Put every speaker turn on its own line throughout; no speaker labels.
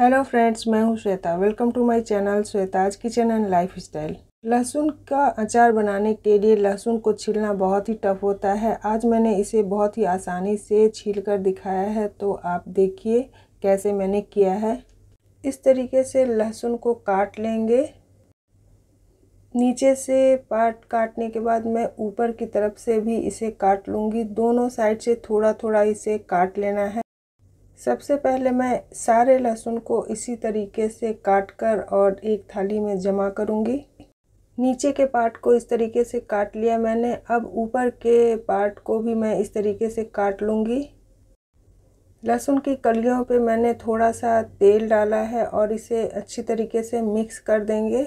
hello friends मैं हूं Shweta welcome to my channel Shweta's kitchen and lifestyle लहसुन का अचार बनाने के लिए लहसुन को छीलना बहुत ही टफ होता है आज मैंने इसे बहुत ही आसानी से छील कर दिखाया है तो आप देखिए कैसे मैंने किया है इस तरीके से लहसुन को काट लेंगे नीचे से पार्ट काटने के बाद मैं ऊपर की तरफ से भी इसे काट लूँगी दोनों साइड से थोड़ा थोड़ा इसे काट लेना है सबसे पहले मैं सारे लहसुन को इसी तरीके से काट कर और एक थाली में जमा करूँगी नीचे के पार्ट को इस तरीके से काट लिया मैंने अब ऊपर के पार्ट को भी मैं इस तरीके से काट लूँगी लहसुन की कलियों पे मैंने थोड़ा सा तेल डाला है और इसे अच्छी तरीके से मिक्स कर देंगे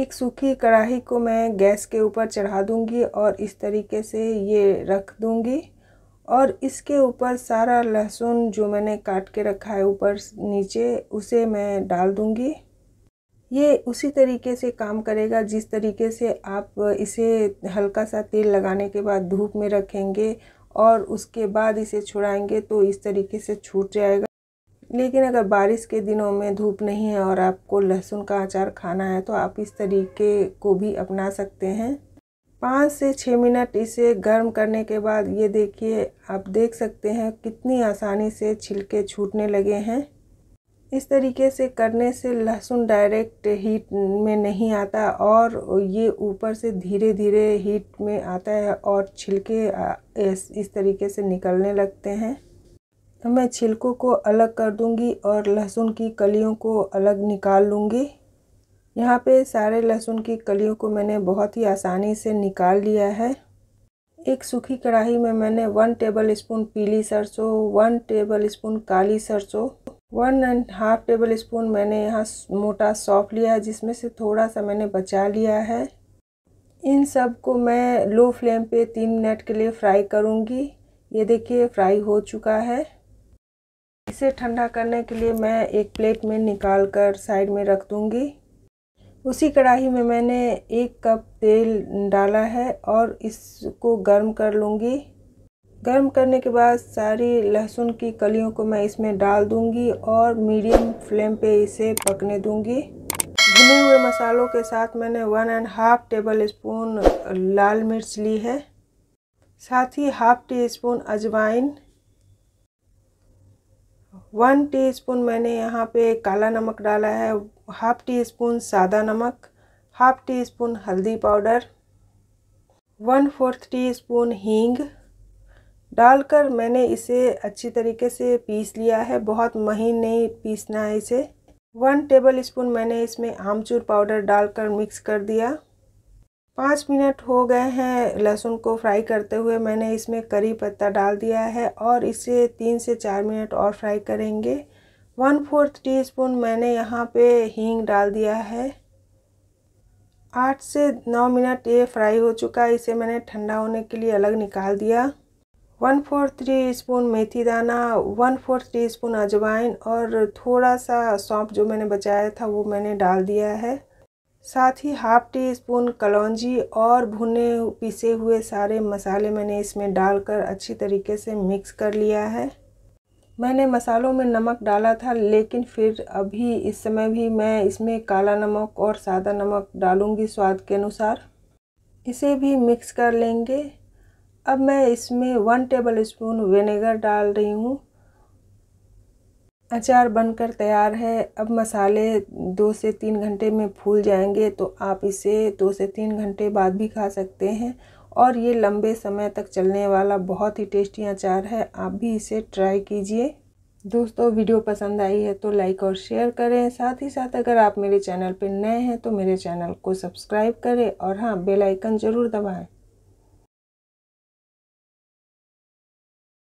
एक सूखी कढ़ाई को मैं गैस के ऊपर चढ़ा दूँगी और इस तरीके से ये रख दूँगी और इसके ऊपर सारा लहसुन जो मैंने काट के रखा है ऊपर नीचे उसे मैं डाल दूँगी ये उसी तरीके से काम करेगा जिस तरीके से आप इसे हल्का सा तेल लगाने के बाद धूप में रखेंगे और उसके बाद इसे छुड़ाएंगे तो इस तरीके से छूट जाएगा लेकिन अगर बारिश के दिनों में धूप नहीं है और आपको लहसुन का अचार खाना है तो आप इस तरीके को भी अपना सकते हैं पाँच से छः मिनट इसे गर्म करने के बाद ये देखिए आप देख सकते हैं कितनी आसानी से छिलके छूटने लगे हैं इस तरीके से करने से लहसुन डायरेक्ट हीट में नहीं आता और ये ऊपर से धीरे धीरे हीट में आता है और छिलके इस तरीके से निकलने लगते हैं तो मैं छिलकों को अलग कर दूंगी और लहसुन की कलियों को अलग निकाल लूँगी यहाँ पे सारे लहसुन की कलियों को मैंने बहुत ही आसानी से निकाल लिया है एक सूखी कढ़ाई में मैंने वन टेबल स्पून पीली सरसों वन टेबल स्पून काली सरसों one and half tablespoon मैंने यहाँ मोटा सौंफ लिया है जिसमें से थोड़ा सा मैंने बचा लिया है इन सब को मैं लो फ्लेम पे तीन मिनट के लिए फ्राई करूँगी ये देखिए फ्राई हो चुका है इसे ठंडा करने के लिए मैं एक प्लेट में निकाल कर साइड में रख दूँगी उसी कढ़ाई में मैंने एक कप तेल डाला है और इसको गर्म कर लूँगी गर्म करने के बाद सारी लहसुन की कलियों को मैं इसमें डाल दूँगी और मीडियम फ्लेम पे इसे पकने दूँगी भुने हुए मसालों के साथ मैंने one and half tablespoon लाल मिर्च ली है साथ ही हाफ़ टी स्पून अजवाइन वन टीस्पून मैंने यहाँ पे काला नमक डाला है हाफ टी स्पून सादा नमक हाफ टी स्पून हल्दी powder one fourth teaspoon हींग डालकर मैंने इसे अच्छी तरीके से पीस लिया है बहुत महीन नहीं पीसना है इसे वन टेबल स्पून मैंने इसमें आमचूर पाउडर डालकर मिक्स कर दिया पाँच मिनट हो गए हैं लहसुन को फ्राई करते हुए मैंने इसमें करी पत्ता डाल दिया है और इसे तीन से चार मिनट और फ्राई करेंगे वन फोर्थ टी स्पून मैंने यहाँ पे हींग डाल दिया है आठ से नौ मिनट ये फ्राई हो चुका है इसे मैंने ठंडा होने के लिए अलग निकाल दिया वन फोर्थ टी स्पून मेथी दाना वन फोर्थ टी स्पून अजवाइन और थोड़ा सा सौंप जो मैंने बचाया था वो मैंने डाल दिया है साथ ही हाफ टी स्पून कलौजी और भुने पीसे हुए सारे मसाले मैंने इसमें डालकर अच्छी तरीके से मिक्स कर लिया है मैंने मसालों में नमक डाला था लेकिन फिर अभी इस समय भी मैं इसमें काला नमक और सादा नमक डालूंगी स्वाद के अनुसार इसे भी मिक्स कर लेंगे अब मैं इसमें वन टेबल स्पून विनेगर डाल रही हूँ अचार बनकर तैयार है अब मसाले दो से तीन घंटे में फूल जाएंगे तो आप इसे दो से तीन घंटे बाद भी खा सकते हैं और ये लंबे समय तक चलने वाला बहुत ही टेस्टी अचार है आप भी इसे ट्राई कीजिए दोस्तों वीडियो पसंद आई है तो लाइक और शेयर करें साथ ही साथ अगर आप मेरे चैनल पर नए हैं तो मेरे चैनल को सब्सक्राइब करें और हाँ बेलाइकन ज़रूर दबाएँ